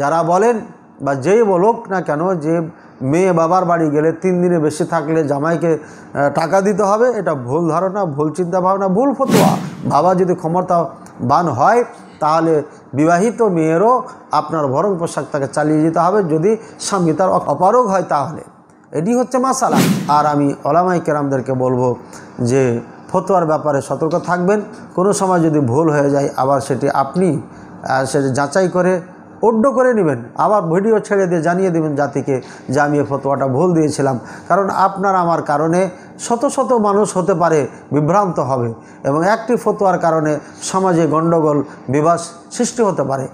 যারা বলেন বা যেই বলুক না কেন যে মেয়ে বাবার বাড়ি গেলে তিন দিনে বেশি থাকলে জামাইকে টাকা দিতে হবে এটা ভুল ধারণা ভুল চিন্তা ভাবনা ভুল ফতোয়া বাবা যদি ক্ষমতাবান হয় তাহলে বিবাহিত মেয়েরও আপনার ভরণ পোশাক তাকে চালিয়ে যেতে হবে যদি স্বামী তার অপারগ হয় তাহলে এটি হচ্ছে মাসালা আর আমি ওলামাই কেরামদেরকে বলবো যে ফতোয়ার ব্যাপারে সতর্ক থাকবেন কোনো সময় যদি ভুল হয়ে যায় আবার সেটি আপনি সেটি যাচাই করে অড্ড করে নেবেন আবার ভিডিও ছেড়ে দিয়ে জানিয়ে দেবেন জাতিকে যে আমি এ ফতোয়াটা ভুল দিয়েছিলাম কারণ আপনার আমার কারণে শত শত মানুষ হতে পারে বিভ্রান্ত হবে এবং একটি ফতোয়ার কারণে সমাজে গণ্ডগোল বিবাস সৃষ্টি হতে পারে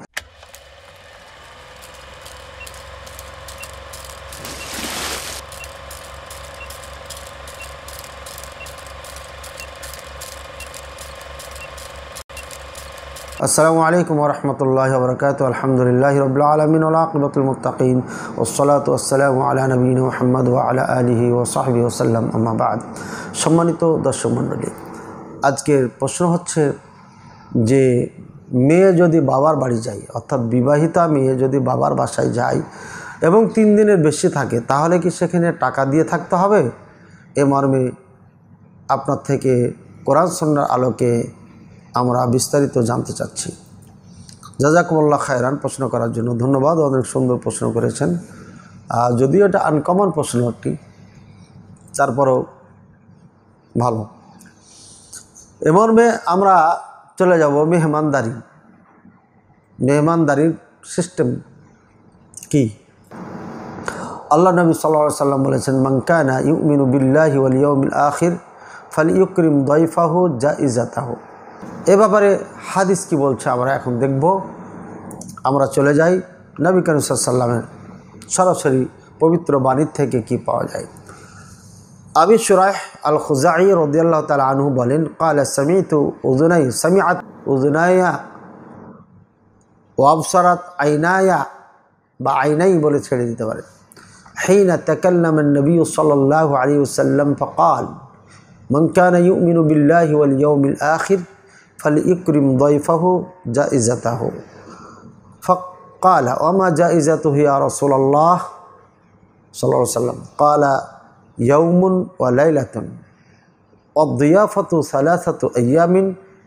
আসসালামু আলাইকুম রহমতুল্লাহ বরকাত আলহামদুলিল্লাহ রবিল আলমিন আলাকবতুল ওসলাত ওসালাম আলা নবীন মোহাম্মদ ও আলা আলহি ও সাহাবি ওসাল্লাম আমাবাদ সম্মানিত দর্শক মণ্ডলী আজকের প্রশ্ন হচ্ছে যে মেয়ে যদি বাবার বাড়ি যায় অর্থাৎ বিবাহিতা মেয়ে যদি বাবার বাসায় যায় এবং তিন দিনের বেশি থাকে তাহলে কি সেখানে টাকা দিয়ে থাকতে হবে এ মর্মে আপনার থেকে কোরআন সন্ন্যার আলোকে আমরা বিস্তারিত জানতে চাচ্ছি জাজাকুমল্লা খায়রান প্রশ্ন করার জন্য ধন্যবাদ অনেক সুন্দর প্রশ্ন করেছেন যদিও এটা আনকমন প্রশ্ন একটি তারপরও ভালো এমর্মে আমরা চলে যাব মেহমানদারি মেহমানদারির সিস্টেম কি আল্লাহ নবী সাল্লা সাল্লাম বলেছেন মাঙ্কানা ইউমিনু বিল্লাহি ওয়াল আখির ফাল ইউক্রিম দইফাহু জা ইজাতাহু এবারে হাদিস কি বলছে আমরা এখন দেখব আমরা চলে যাই নবী করিম সাল্লাল্লাহু সাল্লামের সরাসরি পবিত্র বাণী থেকে কি পাওয়া যায় আবি সুরাহ আল খুজাই রাদিয়াল্লাহু তাআলা আনহু বলেন قال سمعت اذناي سمعت اذناي وابصرت عيناي বা বলে ছেড়ে দিতে পারে حين تكلم النبي صلى الله عليه وسلم فقال من كان يؤمن بالله واليوم الآخر ফালি ইকরিম দয়ফাহু যা ইজাতাহ فقال وما جائزته يا رسول الله صلى الله عليه وسلم قال يوم وليلة والضيافة ثلاثة أيام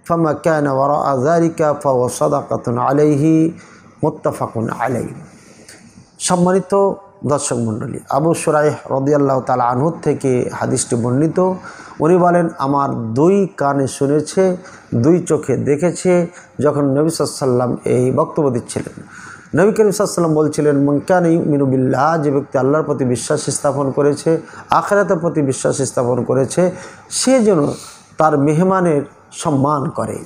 فما كان وراء ذلك فهو صدقة عليه متفق عليه সম্মানিত দর্শক মণ্ডলী আবু সুরাই রদিয়াল্লাহ তালা আনহুর থেকে হাদিসটি বর্ণিত উনি বলেন আমার দুই কানে শুনেছে দুই চোখে দেখেছে যখন নবী সাল্লাম এই বক্তব্য দিচ্ছিলেন নবী করিম সাল্লাম বলছিলেন মঙ্কান মিনুবিল্লাহ যে ব্যক্তি আল্লাহর প্রতি বিশ্বাস স্থাপন করেছে আখরাতের প্রতি বিশ্বাস স্থাপন করেছে সে যেন তার মেহমানের সম্মান করে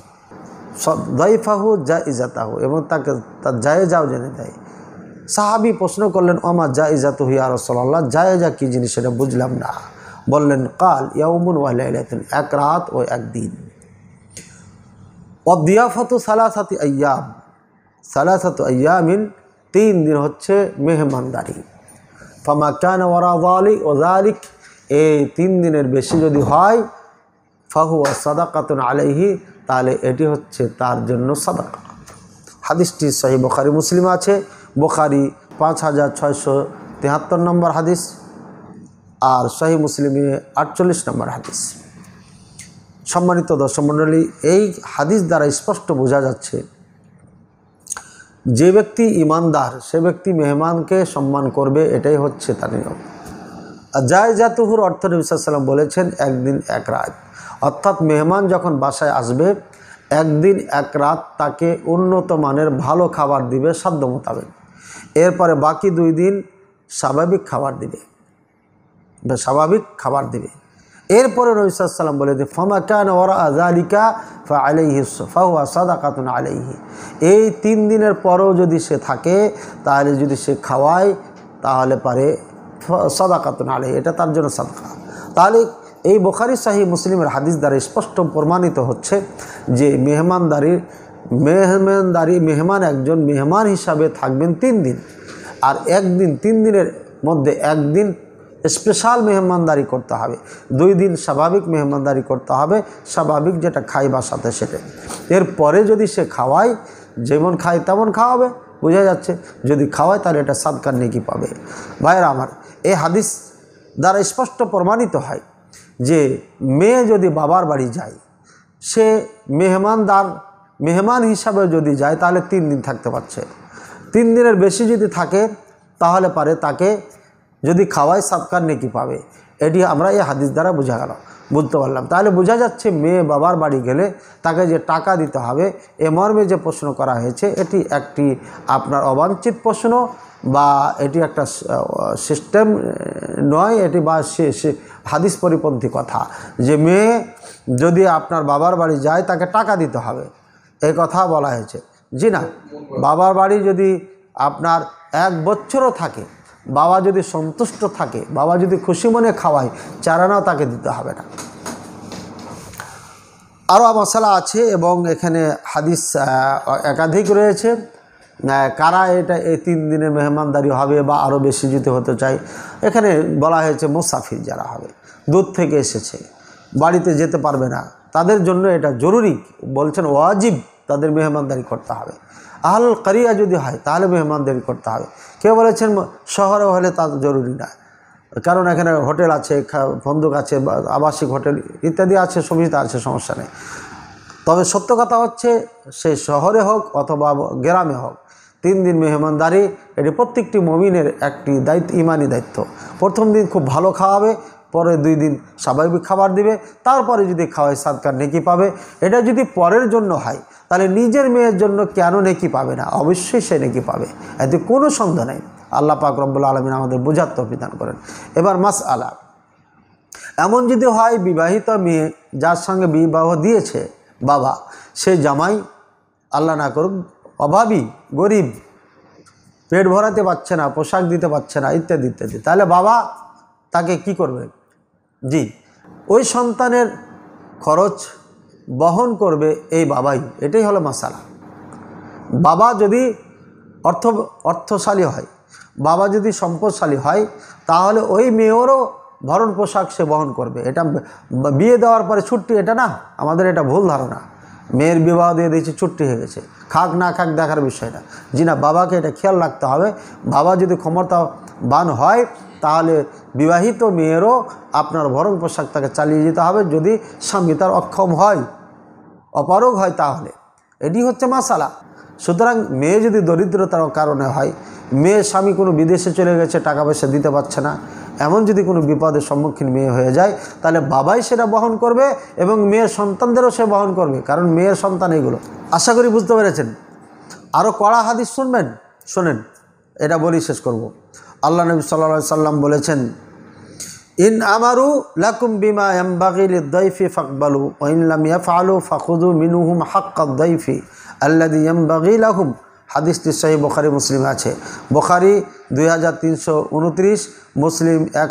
দইফাহু যা ইজাতাহু এবং তাকে তার যায় যাও জেনে দেয় সাহাবি প্রশ্ন করলেন আমার যা তো হইয়া আর সাল্লাহ যা কী জিনিস সেটা বুঝলাম না বললেন কাল ইয়াউমুন ওয়াহলাইলাতুল এক রাত ও একদিন অদিয়াফত সালাসাতি আয়াম সালাসাত আয়ামিন তিন দিন হচ্ছে মেহমানদারি ওয়ারি ও জালিক এই তিন দিনের বেশি যদি হয় ফাহু সাদাকাতুন আলাইহি তাহলে এটি হচ্ছে তার জন্য সাদাকা হাদিসটি সহি বখারি মুসলিম আছে বোখারি পাঁচ হাজার ছয়শো তেহাত্তর নম্বর হাদিস আর সহি মুসলিমে আটচল্লিশ নম্বর হাদিস সম্মানিত দর্শক মণ্ডলী এই হাদিস দ্বারা স্পষ্ট বোঝা যাচ্ছে যে ব্যক্তি ইমানদার সে ব্যক্তি মেহমানকে সম্মান করবে এটাই হচ্ছে তার নিয়ম জায় জাতুহুর অর্থ নবিসাল্লাম বলেছেন একদিন এক রাত অর্থাৎ মেহমান যখন বাসায় আসবে একদিন এক রাত তাকে উন্নত মানের ভালো খাবার দিবে সাধ্য মোতাবেক এরপরে বাকি দুই দিন স্বাভাবিক খাবার দিবে স্বাভাবিক খাবার দিবে এরপরে নবিসাল্লাম বলে দিয়ে ফমা কান ওরা আজালিকা ফা আলাইহি ফাহুয়া সাদা কাতুন আলাইহি এই তিন দিনের পরেও যদি সে থাকে তাহলে যদি সে খাওয়ায় তাহলে পারে সাদা কাতুন আলাইহি এটা তার জন্য সাদকা তাহলে এই বোখারি শাহী মুসলিমের হাদিস দ্বারা স্পষ্ট প্রমাণিত হচ্ছে যে মেহমানদারির মেহমানদারি মেহমান একজন মেহমান হিসাবে থাকবেন তিন দিন আর একদিন তিন দিনের মধ্যে একদিন স্পেশাল মেহমানদারি করতে হবে দুই দিন স্বাভাবিক মেহমানদারি করতে হবে স্বাভাবিক যেটা খাই বা সাথে সেটা এরপরে যদি সে খাওয়ায় যেমন খায় তেমন খাওয়াবে বোঝা যাচ্ছে যদি খাওয়ায় তাহলে এটা সাদকার নেকি পাবে ভাইয়েরা আমার এ হাদিস দ্বারা স্পষ্ট প্রমাণিত হয় যে মেয়ে যদি বাবার বাড়ি যায় সে মেহমানদার মেহমান হিসাবে যদি যায় তাহলে তিন দিন থাকতে পারছে তিন দিনের বেশি যদি থাকে তাহলে পারে তাকে যদি খাওয়ায় সাতকার নেকি পাবে এটি আমরা এই হাদিস দ্বারা বোঝা গেল বুঝতে পারলাম তাহলে বোঝা যাচ্ছে মেয়ে বাবার বাড়ি গেলে তাকে যে টাকা দিতে হবে এ মর্মে যে প্রশ্ন করা হয়েছে এটি একটি আপনার অবাঞ্ছিত প্রশ্ন বা এটি একটা সিস্টেম নয় এটি বা সে হাদিস পরিপন্থী কথা যে মেয়ে যদি আপনার বাবার বাড়ি যায় তাকে টাকা দিতে হবে এই কথা বলা হয়েছে জি না বাবার বাড়ি যদি আপনার এক বছরও থাকে বাবা যদি সন্তুষ্ট থাকে বাবা যদি খুশি মনে খাওয়ায় চারানাও তাকে দিতে হবে না আরও মশলা আছে এবং এখানে হাদিস একাধিক রয়েছে কারা এটা এই তিন দিনে মেহমানদারি হবে বা আরও বেশি যেতে হতে চাই এখানে বলা হয়েছে মুসাফির যারা হবে দূর থেকে এসেছে বাড়িতে যেতে পারবে না তাদের জন্য এটা জরুরি বলছেন ওয়াজিব তাদের মেহমানদারি করতে হবে আহল কারিয়া যদি হয় তাহলে মেহমানদারি করতে হবে কেউ বলেছেন শহরে হলে তা জরুরি না কারণ এখানে হোটেল আছে বন্দুক আছে আবাসিক হোটেল ইত্যাদি আছে সুবিধা আছে সমস্যা নেই তবে সত্য কথা হচ্ছে সে শহরে হোক অথবা গ্রামে হোক তিন দিন মেহমানদারি এটি প্রত্যেকটি মমিনের একটি দায়িত্ব ইমানি দায়িত্ব প্রথম দিন খুব ভালো খাওয়াবে পরে দুই দিন স্বাভাবিক খাবার দিবে তারপরে যদি খাওয়ায় সাদকার নেকি পাবে এটা যদি পরের জন্য হয় তাহলে নিজের মেয়ের জন্য কেন নেকি পাবে না অবশ্যই সে নেকি পাবে এতে কোনো সন্দেহ নেই আল্লাহ পাক রব্বুল আলমিন আমাদের বোঝার বিধান করেন এবার মাস আলা এমন যদি হয় বিবাহিত মেয়ে যার সঙ্গে বিবাহ দিয়েছে বাবা সে জামাই আল্লাহ না করুক অভাবী গরিব পেট ভরাতে পারছে না পোশাক দিতে পারছে না ইত্যাদি ইত্যাদি তাহলে বাবা তাকে কি করবে জি ওই সন্তানের খরচ বহন করবে এই বাবাই এটাই হলো মশালা বাবা যদি অর্থ অর্থশালী হয় বাবা যদি সম্পদশালী হয় তাহলে ওই মেয়েরও ভরণ পোশাক সে বহন করবে এটা বিয়ে দেওয়ার পরে ছুট্টি এটা না আমাদের এটা ভুল ধারণা মেয়ের বিবাহ দিয়ে দিয়েছে ছুট্টি হয়ে গেছে খাক না খাক দেখার বিষয় না জি না বাবাকে এটা খেয়াল রাখতে হবে বাবা যদি ক্ষমতাবান হয় তাহলে বিবাহিত মেয়েরও আপনার ভরণ পোশাক তাকে চালিয়ে যেতে হবে যদি স্বামী তার অক্ষম হয় অপারগ হয় তাহলে এটি হচ্ছে মাসালা সুতরাং মেয়ে যদি দরিদ্রতার কারণে হয় মেয়ে স্বামী কোনো বিদেশে চলে গেছে টাকা পয়সা দিতে পারছে না এমন যদি কোনো বিপদের সম্মুখীন মেয়ে হয়ে যায় তাহলে বাবাই সেটা বহন করবে এবং মেয়ের সন্তানদেরও সে বহন করবে কারণ মেয়ের সন্তান এগুলো আশা করি বুঝতে পেরেছেন আরও কড়া হাদিস শুনবেন শোনেন এটা বলি শেষ করব। আল্লাহ নবী সাল্লা সাল্লাম বলেছেন ইন আমারু লাকুম বিমা বাকিল দৈফি ফাকবালু ওইনলাম ইয়াফ আলু ফাকুদু মিনুহুম হাক্কা দৈফি আল্লাদি বাকিল আহুম হাদিস সহি বোখারি মুসলিম আছে বোখারি দুই মুসলিম এক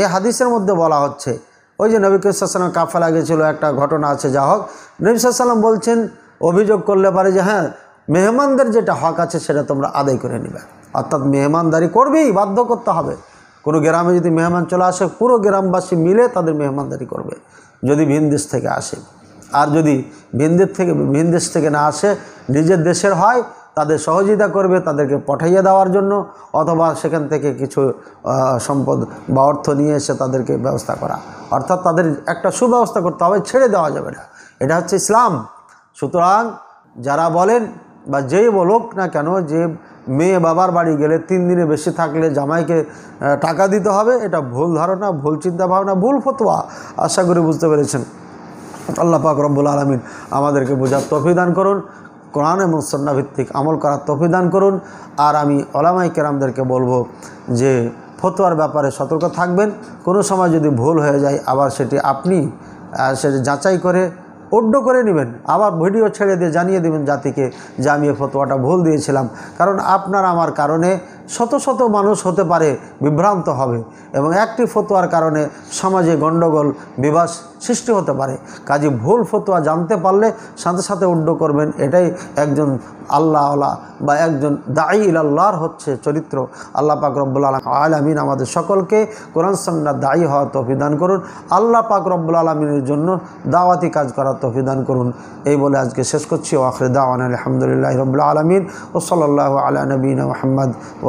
এই হাদিসের মধ্যে বলা হচ্ছে ওই যে নবী কৃষ্ণাল্লাম কাফেলা গেছিলো একটা ঘটনা আছে যা হোক নবী বলছেন অভিযোগ করলে পারে যে হ্যাঁ মেহমানদের যেটা হক আছে সেটা তোমরা আদায় করে নেবে অর্থাৎ মেহমানদারি করবেই বাধ্য করতে হবে কোনো গ্রামে যদি মেহমান চলে আসে পুরো গ্রামবাসী মিলে তাদের মেহমানদারি করবে যদি ভিন দেশ থেকে আসে আর যদি ভিনদের থেকে ভিন দেশ থেকে না আসে নিজের দেশের হয় তাদের সহযোগিতা করবে তাদেরকে পাঠাইয়ে দেওয়ার জন্য অথবা সেখান থেকে কিছু সম্পদ বা অর্থ নিয়ে এসে তাদেরকে ব্যবস্থা করা অর্থাৎ তাদের একটা সুব্যবস্থা করতে হবে ছেড়ে দেওয়া যাবে না এটা হচ্ছে ইসলাম সুতরাং যারা বলেন বা যেই বলুক না কেন যে মেয়ে বাবার বাড়ি গেলে তিন দিনে বেশি থাকলে জামাইকে টাকা দিতে হবে এটা ভুল ধারণা ভুল চিন্তা ভাবনা ভুল ফতোয়া আশা করি বুঝতে পেরেছেন আল্লাহ পাক রব্বুল আলমিন আমাদেরকে বোঝার তফিদান করুন কোরআন এবং সন্নাভিত্তিক আমল করার তফিদান করুন আর আমি ওলামাই কেরামদেরকে বলবো যে ফতোয়ার ব্যাপারে সতর্ক থাকবেন কোনো সময় যদি ভুল হয়ে যায় আবার সেটি আপনি সে যাচাই করে অড্ড করে নেবেন আবার ভিডিও ছেড়ে দিয়ে জানিয়ে দেবেন জাতিকে যে আমি এ ফতোয়াটা ভুল দিয়েছিলাম কারণ আপনার আমার কারণে শত শত মানুষ হতে পারে বিভ্রান্ত হবে এবং একটি ফতোয়ার কারণে সমাজে গণ্ডগোল বিবাস সৃষ্টি হতে পারে কাজে ভুল ফতোয়া জানতে পারলে সাথে সাথে উড্ড করবেন এটাই একজন আল্লাহ আল্লাহ বা একজন দায়ী ইলাল্লাহর হচ্ছে চরিত্র আল্লাহ পাক রব্বুল আলম আলামিন আমাদের সকলকে কোরআন সন্ন্যার দায়ী হওয়া তফিদান করুন আল্লাহ পাক রব্বুল আলমিনের জন্য দাওয়াতি কাজ করার তফিদান করুন এই বলে আজকে শেষ করছি ওয়াখরে দাওয়ান আলহামদুলিল্লাহ রবুল্লা আলমিন ও সাল্লাহ আলা নবীন মোহাম্মদ ও